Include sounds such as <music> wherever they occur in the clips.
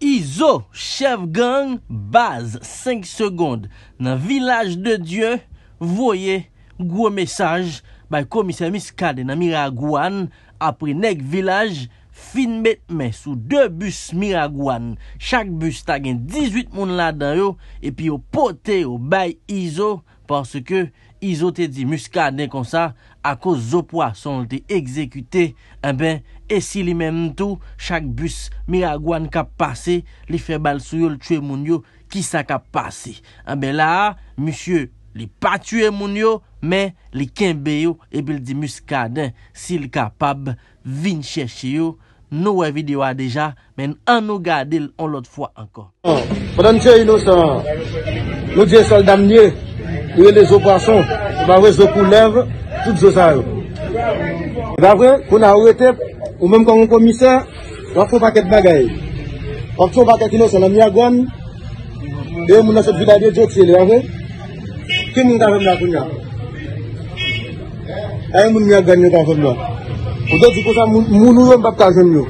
Izo, chev gang, baz, 5 seconde, nan Vilaj de Dieu, voye, gwo mesaj, bay komisè mis kade nan Miragouan, apri nek Vilaj, finbet men sou 2 bus Miragouan, chak bus tagen 18 moun la dayo, epi yo pote yo bay Izo, parce ke... Izo te di muskaden kon sa Ako zopwa son te ekzekute eh E si li men mtou Chak bus mi ragwan kap pase Li fe bal sou yo li tue moun yo Ki sa kap pase E eh be la, msye li pa tue moun yo Men li kenbe yo E bil di muskaden Si li kapab vin cheshe yo Nou we videwa deja Men an nou gade l on lot fwa ankon bon, Prenche yi nou sa Lodje soldam nye e le zo pwason, vawe zo pou lev, tout zo zayon. Vawe, kona ou etep, ou menm kon kon komise, wakso waket magay. Wakso waket ino, se la miya gwan, deye moun nan se fidade, diyo tiye li, vawe, ki moun ganyan konyan. Aye moun moun ganyan konyan. Ou de di kosa, moun ou yon bak kajen yo.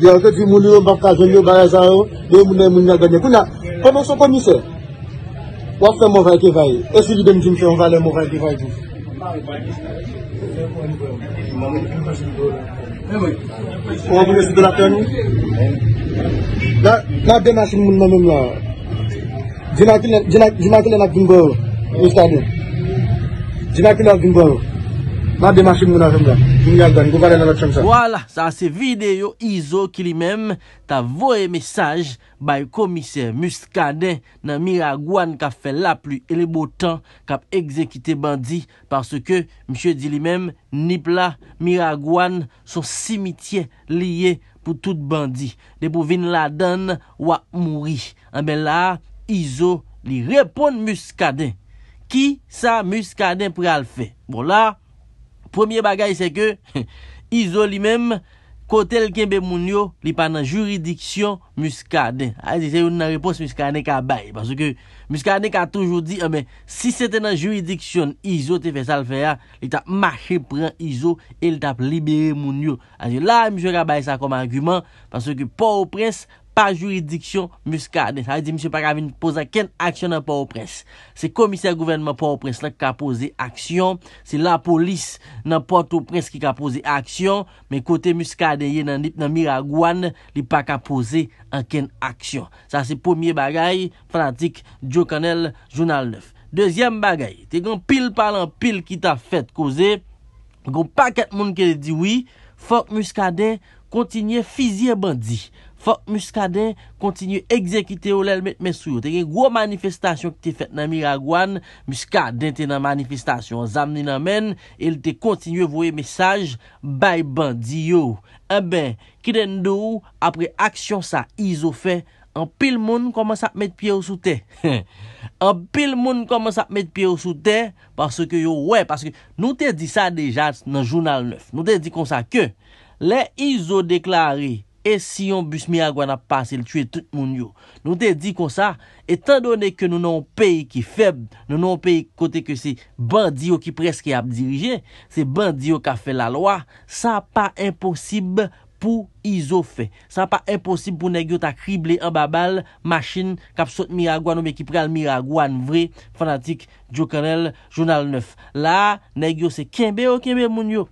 Di anke di moun ou yon bak kajen yo, ba ya zayon, deye moun moun moun moun ganyan. Kona, kon moun son komise, Wap se mou vay ke vay? E si li dem jim se mou vay le mou vay ke vay jim? Pou an moun esi de la ten? La den asim moun nan moun la Jina ki lena gungo yo Jina ki lena gungo yo Ma dema si moun a jom dan. Moun a jom dan. Gou gare nan a chom san. Wala. Sa se videyo Izo ki li menm ta voye mesaj bay komiser Muscadet nan Miragwan ka fe laplu. E le botan kap ekzekite bandi. Parce ke msye di li menm nip la Miragwan son simitye liye pou tout bandi. De pou vin la dan wak mouri. A ah be la Izo li repon Muscadet. Ki sa Muscadet pral fe? Wala. Bon Premier bagay se ke, Izo li menm, kote l kenbe moun yo, li pan nan juridiksyon muskade. Azi, se yon nan repos muskade ka baye. Parce ke muskade ka toujou di, eh si se te nan juridiksyon, Izo te fe sal fe ya, li tap mache pran Izo, li tap libere moun yo. Azi, la mjou ka baye sa kom argument, parce ke pa ou presse, pa juridiksyon muskade. Sa yi di, M. Paravin, pouza ken aksyon nan pa ou pres. Se komiser gouvenman pa ou pres la ki ka pouze aksyon, se la polis nan pa tou pres ki ka pouze aksyon, men kote muskade ye nan Miragouane, li pa ka pouze an ken aksyon. Sa se pomiye bagay, frantik Joe Connell, Jounal 9. Dezyem bagay, te gen pil palan pil ki ta fet kouze, gen paket moun ke li di wii, fok muskade kontinye fizye bandi. M. Paravin, Fok mouska den, kontinye ekzekite ou lèl met mè sou yo. Te gen gwo manifestasyon ki te fet nan Miragwan, mouska den te nan manifestasyon, zamni nan men, el te kontinye voye mesaj, bay ban di yo. E ben, ki den dou, apre aksyon sa, izo fe, an pil moun koman sa pmet pye ou sou te. <laughs> An pil moun koman sa pmet pye ou sou te, parce ke yo, wè, parce ke nou te di sa deja nan jounal 9. Nou te di konsa ke, lè izo deklare, E si yon bus miragwa na pa se l tue tout moun yo. Nou te di kon sa, etan donè ke nou nan peyi ki feb, nou nan peyi kote ke se bandi yo ki preske ap dirije, se bandi yo ka fe la loa, sa pa imposib pou izo fe. Sa pa imposib pou negyo ta krible an babal, masin, kap sot miragwa nou me ki pre al miragwa an vre, fanatik, jokanel, jounal 9. La, negyo se kenbe yo, kenbe moun yo.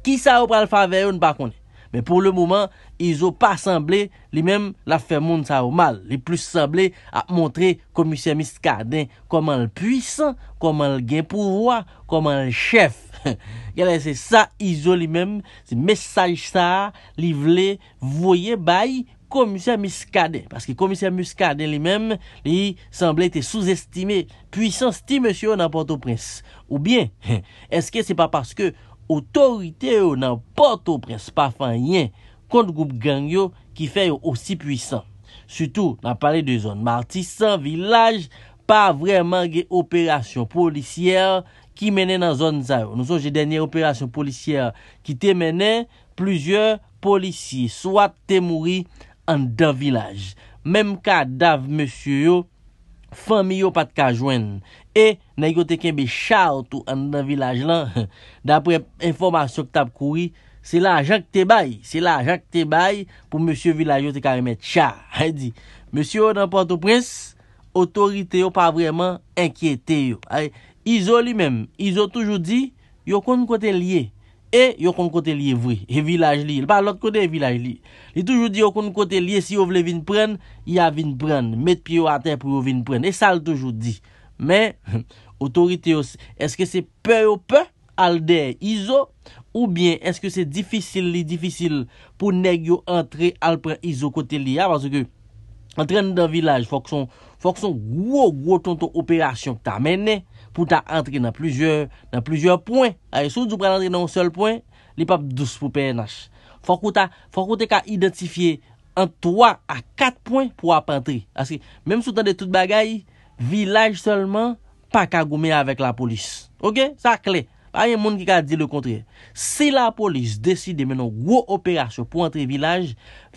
Ki sa ou pral fave yo, nou pa konè. Men pou le mouman, Izo pa sanble li men la fe moun sa ou mal. Li plis sanble ap montre komisyen miskaden. Koman l puisan, koman l gen pouvoi, koman l chef. <laughs> Gale se sa, izo li men, se mesaj sa, li vle, voye bay komisyen miskaden. Paske komisyen miskaden li men, li sanble te souzestime, puisan stimese ou nan pote ou prens. Ou bien, eske se pa paske otorite ou nan pote ou prens pa fan yen. kont group gang yo ki fè yo osi pwisan. Soutou nan pale de zon, martisan, vilaj, pa vreman ge operasyon polisyer ki mene nan zon zayon. Nou son je denye operasyon polisyer ki te mene, plujer polisyer, swat te mouri an dan vilaj. Mem ka dav monsiyo yo, fami yo pat ka jwen. E, nan yo te ken be chal tou an dan vilaj lan, <laughs> dapre informasyon ktap kouri, Se la jank te bay, se la jank te bay, pou monsie vilaje yo te kareme tcha. He di, monsie yo nan pwanto prens, otorite yo pa vreman enkyete yo. Izo li men, izo toujou di, yo kon kote liye, e yo kon kote liye vwe, e vilaje liye. Le pa lot kote e vilaje liye. Li toujou di, yo kon kote liye, si yo vle vin pren, ya vin pren, met pi yo a ten pou yo vin pren. E sa l toujou di, men, otorite <laughs> yo, eske se pe ou pe? al de iso, ou bien eske se difisil li, difisil pou neg yo antre al pre iso kote li, a, panse ke antre nou dan vilaj, fok son fok son gwo gwo ton to operasyon ta menen, pou ta antre nan plizye nan plizye pon, a, e sou djou pre antre nan ou sol pon, li pap dous pou PNH, fok ou ta, fok ou te ka identifiye an 3 a 4 pon pou ap antre, aske mem sou tan de tout bagay, vilaj seulement, pa ka gome avek la polis, ok, sa kle, A yon moun ki ka di le kontre, si la polis deside menon wou operasyon pou antre vilaj,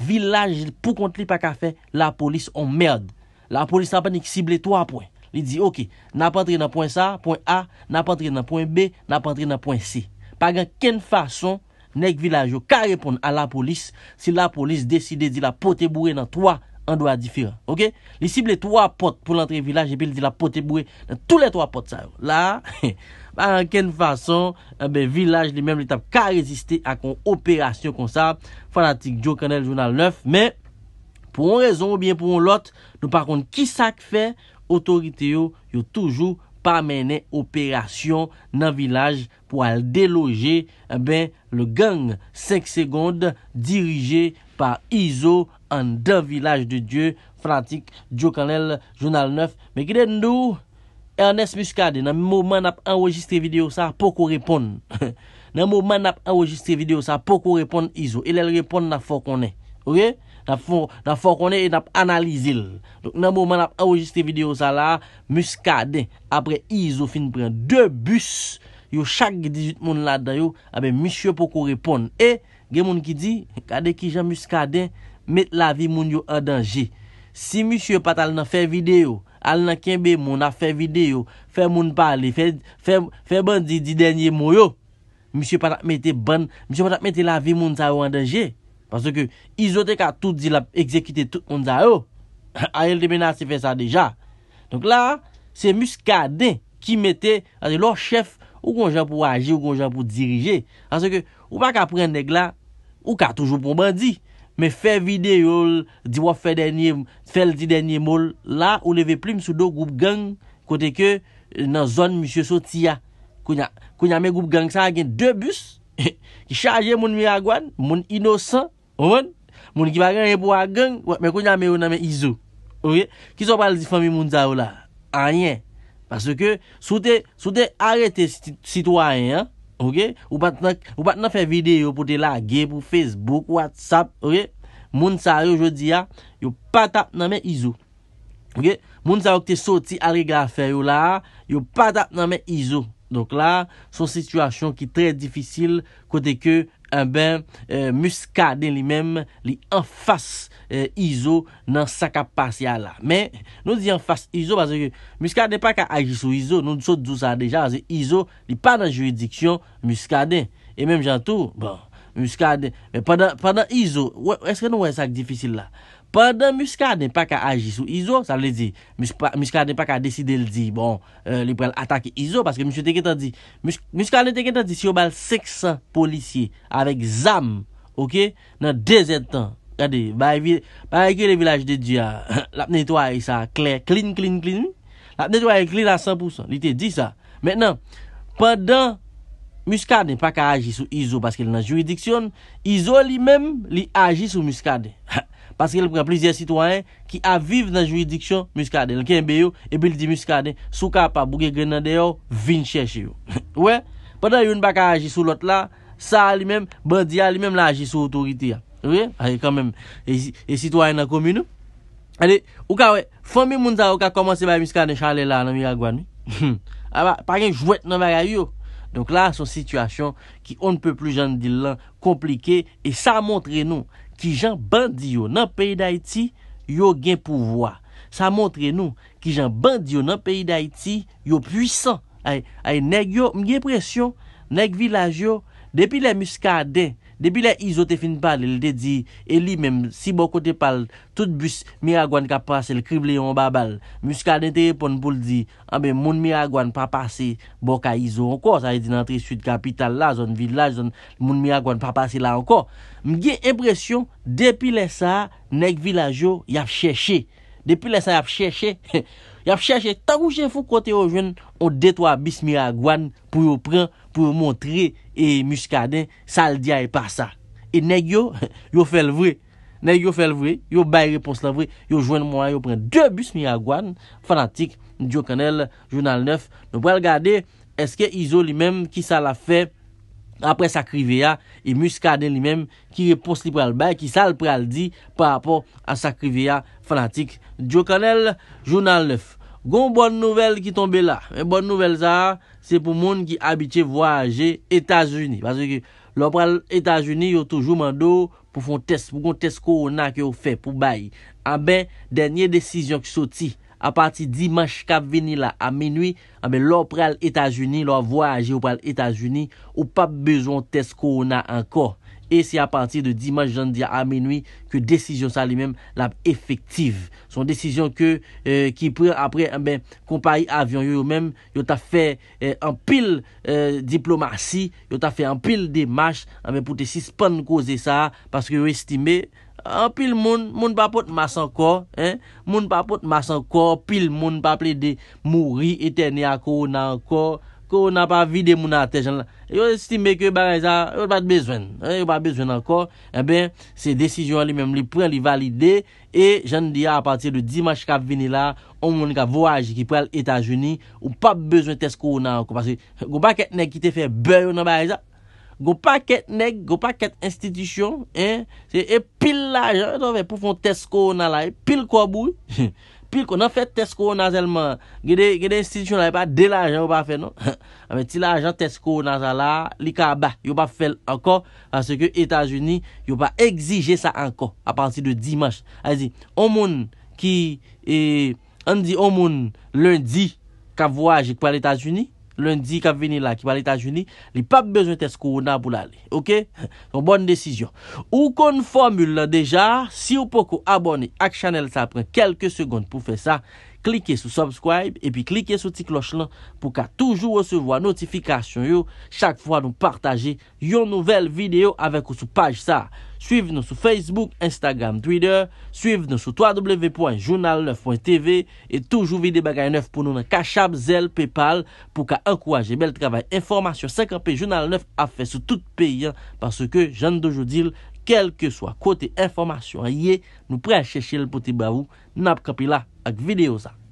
vilaj pou kontre li pa ka fe, la polis on merd. La polis sa panik sible 3 poin. Li di, ok, nan pa antre nan poin sa, poin A, nan pa antre nan poin B, nan pa antre nan poin C. Pagan ken fason, nek vilaj yo ka repon a la polis, si la polis deside di la poteboure nan 3 poin. an do a difira, ok? Li sible 3 pot pou l'antre village, epi li di la pote boue, nan tou le 3 pot sa yo. La, <laughs> ba an ken fason, eh be village li menm l'etap ka reziste akon operasyon kon sa, fanatik Joe Canel, Jounal 9, men, pou an rezon ou bien pou an lot, nou par konde, ki sak fe, otorite yo, yo toujou, pa menen operasyon nan village, pou al deloje, eh be, le gang, 5 segonde, dirije, Par Izo an Da Vilaj de Diyo, Frantik, Djo Kanel, Jounal 9 Mè kide ndou? Ernest Muscadé nan mouman ap enwojistre video sa pou korepon <laughs> Nan mouman ap enwojistre video sa pou korepon Izo Elèl repon nan fò konè Ok? Nan fò konè et nan analizil Donc nan mouman ap enwojistre video sa la Muscadé apre Izo fin pren De bus Yo chak 18 moun la dayo Abe ah Mishyo pou korepon E Mishyo Gen moun ki di, kade ki jan muskaden, met la vi moun yo an danje. Si moussie pat al nan fè video, al nan kenbe moun nan fè video, fè moun pali, fè ban di di denye mou yo, moussie pat ap mette la vi moun sa yo an danje. Paske izote ka tout di la, ekzekite tout kon za yo, ayel <laughs> de menas se fè sa deja. Donk la, se muskaden ki mette, an de lor chef ou kon jan pou waje, ou kon jan pou dirije. Paske ou pa ka pren deg la, Ou ka toujou pou mandi. Me fe videyo, di wap fe denye, fel di denye mol. La ou leve plim sou do goup gang kote ke euh, nan zon M. Sotia. Kou nye ame goup gang sa agen 2 bus. <laughs> Ki chaje moun miragwan, moun inosan, moun ki bagan repou agen. Mwen kou nye ame yon ame izo. Ki sou pal di fami moun za ou la? Anyen. Paske sou te arete sitwanyen. Ou bat nan fè vide yo pou te lage pou Facebook, Whatsapp, moun sa yo je di ya, yo patap nan men izou. Moun sa yo ki te soti a riga a fè yo la, yo patap nan men izou. Donk la, son situasyon ki trè difícil kote ke... Euh, mouskade li mèm li enfas euh, Izo nan sakapasya la. Mè, nou di enfas Izo, mouskade pa ka aji sou Izo, nou sou dou sa dejan, Izo li pa nan juridiksyon mouskade. E mèm jantou, bon, mouskade. Mè, padan Izo, eske nou wè sak difisil la? Pendan Muska ne pa ka aji sou Izo... Sa vle di... Muska ne pa ka deside li di... Bon... Euh, li prel atake Izo... Paske M.Teketan di... Muska ne Teketan di... Si yo bal 600 policye... Awek zam... Ok... Nan dezetan... Kade... Par ekye le vilaj de Diyan... Lap <laughs> netoye sa... Klin, klin, klin... Lap netoye klin la 100%... Li te di sa... Menan... Pendan... Muska ne pa ka aji sou Izo... Paske li nan juridiksyon... Izo li mem... Li aji sou Muska de... Ha... Aske el pren plizye sitwanyen ki aviv nan juridiksyon muskade. El kenbe yo, e bil di muskade, sou ka pa bouge grenade yo, vin chèche yo. <laughs> Ouè, padan yon baka aji sou lot la, sa li men, bandi a li men la aji sou otorite ya. Ouè, haye kanmen, e, e sitwanyen nan komi nou. Ale, ou ka we, fon mi mounza ou ka komanse baye muskade chanle la nan miragwa nou. <laughs> Awa, pari yon jwet nan vera yo. Donk la, son sitwasyon ki on ne pe plu jan di lan, komplike, e sa montre nou. ki jan bandi yo nan peyi d'Haïti, yo gen pouvoi. Sa montre nou, ki jan bandi yo nan peyi d'Haïti, yo pwisan. Ay neg yo mgen presyon, neg vilaj yo, depi le muskadey, Depi le izote fin pal, el de di, el li menm, si bo kote pal, tout bus miragwan ka pase, l krib le yon babal, muska den te epon pou l di, ame moun miragwan pa pase, bo ka izo anko, sa yi e di nan tri sud kapital la, zon vilaj, zon moun miragwan pa pase la anko. Mge epresyon, depi le sa, nek vilajo, yap cheche. Depi le sa, yap cheche, <laughs> yap cheche, ta wouche fou kote yo jwen, Ou detwa bis miya gwan pou yo pran pou yo montre e muskaden sal diya e pa sa. E neg yo, yo fèl vre, neg yo fèl vre, yo bay repons la vre, yo jwen mwa, yo pran 2 bis miya gwan, fanatik, diyo kanel, jounal 9. Nou pral gade, eske Izo li mem ki sa la fè apre sakri veya, e muskaden li mem ki repons li pral bay, ki sal pral di, pa rapor a sakri veya, fanatik, diyo kanel, jounal 9. Gon bon nouvel ki tombe la, bon nouvel sa, se pou moun ki abite voyaje Etasuni. Paswe ki lor prel Etasuni, yo toujou mando pou fon test, pou kon test korona ki yo fe pou bayi. A ah be, denye desisyon ki soti, a pati Dimash Kap veni la a ah menwi, a be lor prel Etasuni, lor voyaje lor prel Etasuni, ou pap bezon test korona anko. E si a pati de dimanche jan diya a menwi, ke desisyon sa li menm la efektiv. Son desisyon ke, ki euh, pre apre, eh kompaye avyon yo yo menm, yo ta fe euh, an pil euh, diplomasi, yo ta fe an pil demache, an eh menm pou te sispon kouze sa, paske yo estime, an pil moun, moun pa pot mas an kor, moun pa pot mas an kor, pil moun pa ple de mouri, etenye a koronan kor, koronan pa vide moun an tej, jan la, Yo, si ti meke yo ba reza, yo bat bezwen. Eh, yo bat bezwen anko, e ben, se desijyon li menm li pren li valide, e jan diya a pati de Dimash Kap vini la, on mouni ka voaj ki prel Etajuni, ou pa bezwen tesko ou nan anko, parce, go pa ket neg ki te fe beyo nan ba reza, go pa ket neg, go pa ket institisyon, eh, e pil la, pou fon tesko ou nan la, e pil kwa bouy, <laughs> pil kon an fet tesko nan zelman, gede institisyon an yon pa de l'ajan yon pa fe non, an meti l'ajan tesko nan zala, li ka ba, yon pa fel anko, anse ke Etasuni, yon pa egzije sa anko, apansi de Dimash, an di omoun lundi, kavwajik pa l'Etasuni, lundi kap veni la ki pa l'Etajouni, li pap bezwen test korona pou la li. Ok? Bonne desisyon. Ou kon formule la deja, si ou pokou abone ak chanel sa, pren kelke segonde pou fe sa, Klike sou subscribe epi klike sou ti kloch lan pou ka toujou ou se vwa notifikasyon yo chak fwa nou partaje yon nouvel video avek ou sou page sa. Suiv nou sou Facebook, Instagram, Twitter, suiv nou sou www.journal9.tv et toujou vide bagay 9 pou nou nan kachab, zel, paypal pou ka akwaje bel travay informasyon 50p Journal 9 afe sou tout peyi an parce ke jan dojou dil. kel ke swa kote informasyon a ye, nou pre a cheshe l pote barou, nap kapila ak videyo sa.